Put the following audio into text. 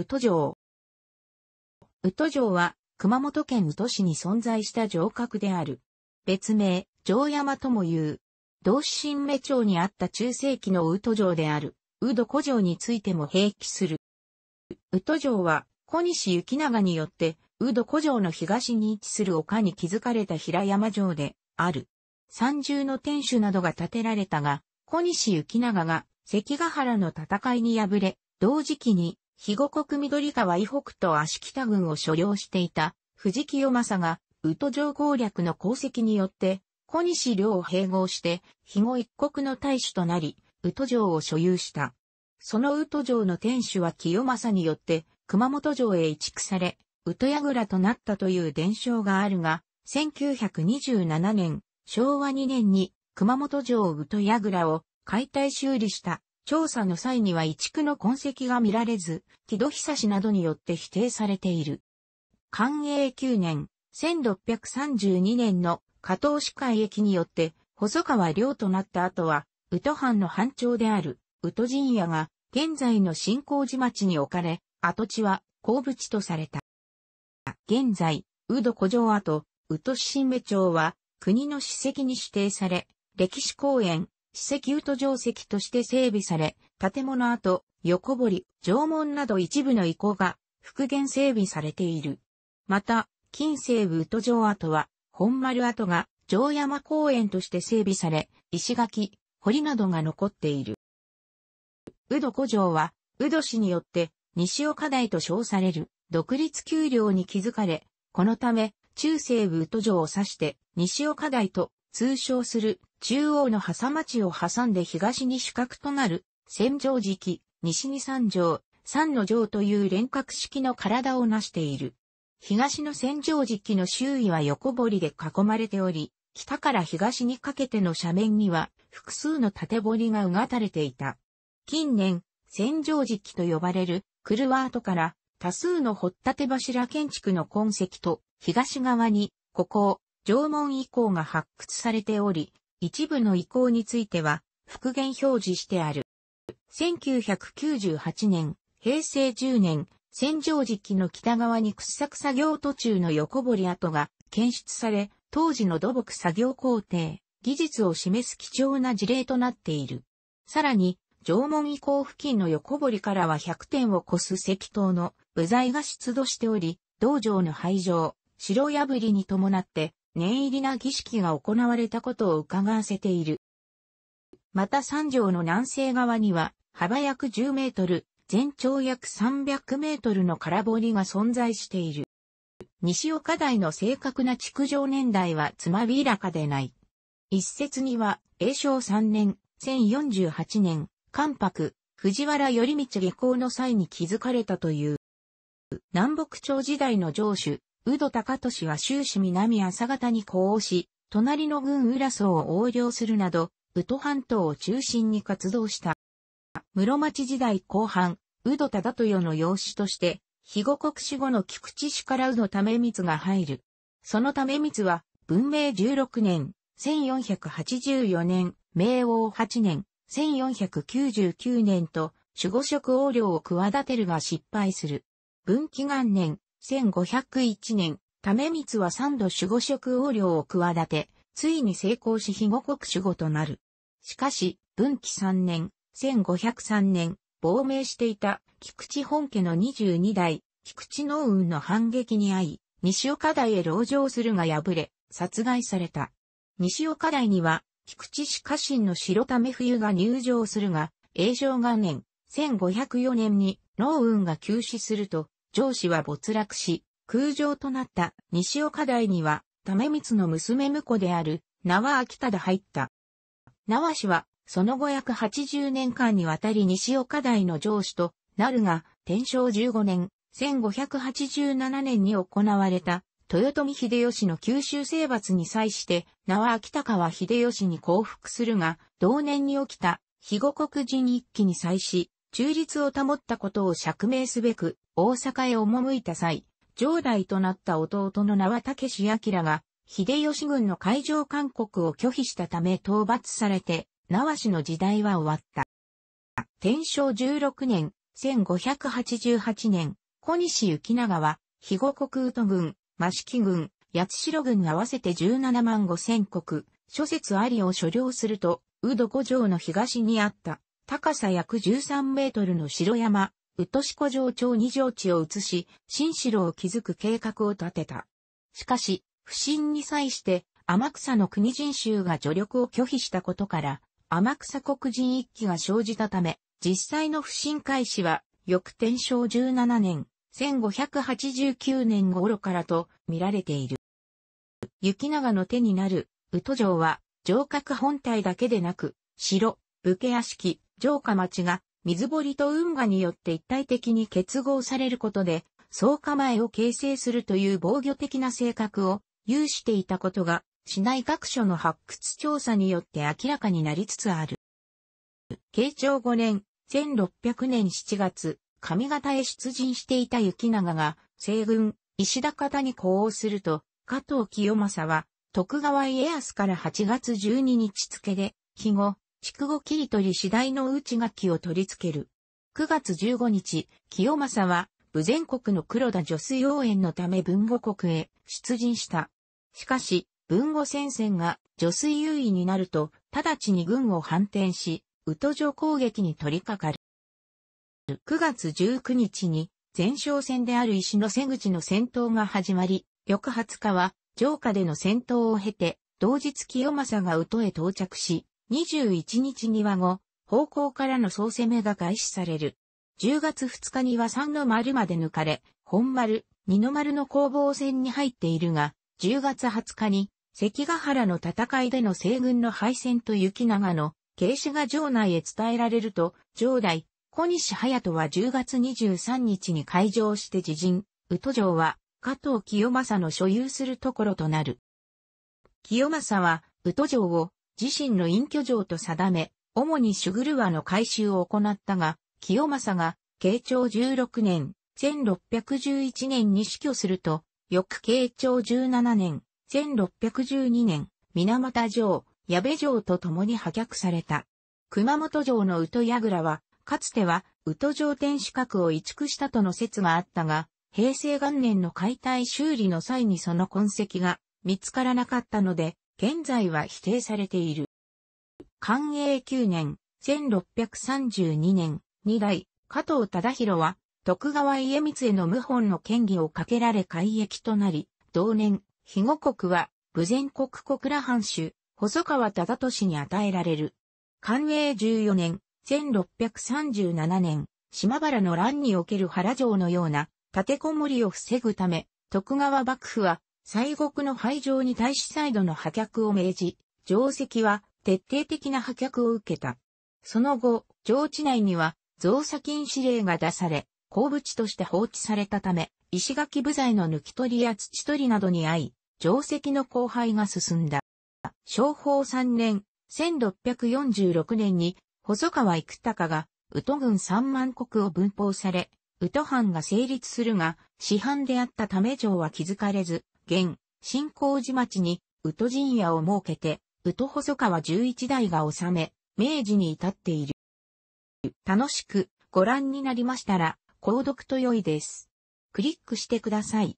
宇都城。宇都城は、熊本県宇都市に存在した城郭である。別名、城山とも言う。同志新目町にあった中世紀の宇都城である、宇都古城についても併記する。宇都城は、小西行長によって、宇都古城の東に位置する丘に築かれた平山城である。三重の天守などが建てられたが、小西行長が関ヶ原の戦いに敗れ、同時期に肥後国緑川伊北と足北軍を所領していた藤清正が、宇都城攻略の功績によって、小西領を併合して、肥後一国の大使となり、宇都城を所有した。その宇都城の天守は清正によって、熊本城へ移築され、宇都櫓となったという伝承があるが、1927年、昭和2年に熊本城宇都櫓を解体修理した調査の際には移築の痕跡が見られず、木戸久志などによって否定されている。寛永9年、1632年の加藤市会駅によって細川領となった後は、宇都藩の藩長である宇都陣屋が現在の新興寺町に置かれ、跡地は鉱物とされた。現在、宇都古城跡、宇都新目町は国の史跡に指定され、歴史公園、史跡ウト城跡として整備され、建物跡、横堀、城門など一部の遺構が復元整備されている。また、近西部ウト城跡は、本丸跡が城山公園として整備され、石垣、堀などが残っている。ウド古城は、ウド氏によって西岡台と称される独立丘陵に築かれ、このため中西部ウト城を指して西岡台と通称する中央の挟町を挟んで東に主角となる、戦場敷、西に三条、三の城という連角式の体を成している。東の戦場敷の周囲は横堀で囲まれており、北から東にかけての斜面には複数の縦堀がうがたれていた。近年、戦場敷と呼ばれるクルワートから多数の掘立柱建築の痕跡と東側に、ここ、縄文遺構が発掘されており、一部の遺構については復元表示してある。1998年、平成10年、戦場時期の北側に掘削作業途中の横堀跡が検出され、当時の土木作業工程、技術を示す貴重な事例となっている。さらに、縄文遺構付近の横堀からは100点を超す石塔の部材が出土しており、道場の廃城、城破りに伴って念入りな儀式が行われたことを伺わせている。また三条の南西側には、幅約10メートル、全長約300メートルの空堀が存在している。西岡台の正確な築城年代はつまびらかでない。一説には、永正3年、1048年、関白、藤原頼道下校の際に築かれたという。南北朝時代の城主、宇戸高俊は終始南朝方に呼応し、隣の軍浦荘を横領するなど、宇都半島を中心に活動した。室町時代後半、宇戸忠豊の養子として、肥後国主後の菊池氏から宇戸為光が入る。その為光は、文明16年、1484年、明王8年、1499年と、守護職横領を企てるが失敗する。文紀元年、1501年、為光は三度守護職王領を企て、ついに成功し肥後国守護となる。しかし、文紀3年、1503年、亡命していた菊池本家の22代、菊池農運の反撃に遭い、西岡台へ籠城するが敗れ、殺害された。西岡台には、菊池氏家臣の白為冬が入城するが、永城元年、1504年に農運が急死すると、上司は没落し、空城となった西岡台には、為光の娘婿である、縄秋田で入った。縄氏は、その後約80年間にわたり西岡台の上司となるが、天正15年、1587年に行われた、豊臣秀吉の九州征伐に際して、縄秋田川秀吉に降伏するが、同年に起きた、肥後国人一揆に際し、中立を保ったことを釈明すべく、大阪へ赴いた際、城代となった弟の名は武志明が、秀吉軍の海上勧告を拒否したため討伐されて、名和氏の時代は終わった。天正16年、1588年、小西行長は、肥後国宇都軍、益城軍、八代軍合わせて17万5千国、諸説ありを所領すると、宇都五条の東にあった、高さ約13メートルの城山、ウ都市古城町二条地を移し、新城を築く計画を立てた。しかし、不審に際して、天草の国人衆が助力を拒否したことから、天草国人一揆が生じたため、実際の不審開始は、翌天正17年、1589年頃からと見られている。雪長の手になる、宇都城は、城郭本体だけでなく、城、武家屋敷、城下町が水堀と運河によって一体的に結合されることで、総構えを形成するという防御的な性格を有していたことが、市内各所の発掘調査によって明らかになりつつある。慶長5年、1600年7月、上方へ出陣していた雪長が、西軍、石田方に呼応すると、加藤清正は、徳川家康から8月12日付で、日後、筑後切り取り次第の内垣を取り付ける。9月15日、清正は、武前国の黒田女水応援のため文後国へ出陣した。しかし、文後戦線が女水優位になると、直ちに軍を反転し、宇都城攻撃に取り掛かる。9月19日に、前哨戦である石の瀬口の戦闘が始まり、翌20日は、城下での戦闘を経て、同日清正が宇都へ到着し、21日には後、方向からの総攻めが開始される。10月2日には3の丸まで抜かれ、本丸、二の丸の攻防戦に入っているが、10月20日に、関ヶ原の戦いでの西軍の敗戦と雪長の、傾斜が城内へ伝えられると、城内、小西隼人は10月23日に開城して自陣、宇都城は、加藤清正の所有するところとなる。清正は、宇都城を、自身の隠居城と定め、主にシュグルワの改修を行ったが、清正が、慶長16年、1611年に死去すると、翌慶長17年、1612年、水俣城、矢部城と共に破却された。熊本城の宇都櫓は、かつては宇都城天守閣を移築したとの説があったが、平成元年の解体修理の際にその痕跡が見つからなかったので、現在は否定されている。寛永9年、1632年、二代、加藤忠宏は、徳川家光への謀反の権威をかけられ改役となり、同年、肥後国は、武前国小倉藩主、細川忠俊に与えられる。寛永14年、1637年、島原の乱における原城のような、立てこもりを防ぐため、徳川幕府は、西国の廃城に対し再度の破却を命じ、城石は徹底的な破却を受けた。その後、城地内には造作禁止令が出され、鉱物として放置されたため、石垣部材の抜き取りや土取りなどに遭い、城石の荒廃が進んだ。昭法3年、1646年に、細川幾隆が、宇都軍三万国を分封され、宇都藩が成立するが、市販であったため城は気づかれず、現、新興寺町に、宇都陣屋を設けて、宇都細川十一代が治め、明治に至っている。楽しくご覧になりましたら、購読と良いです。クリックしてください。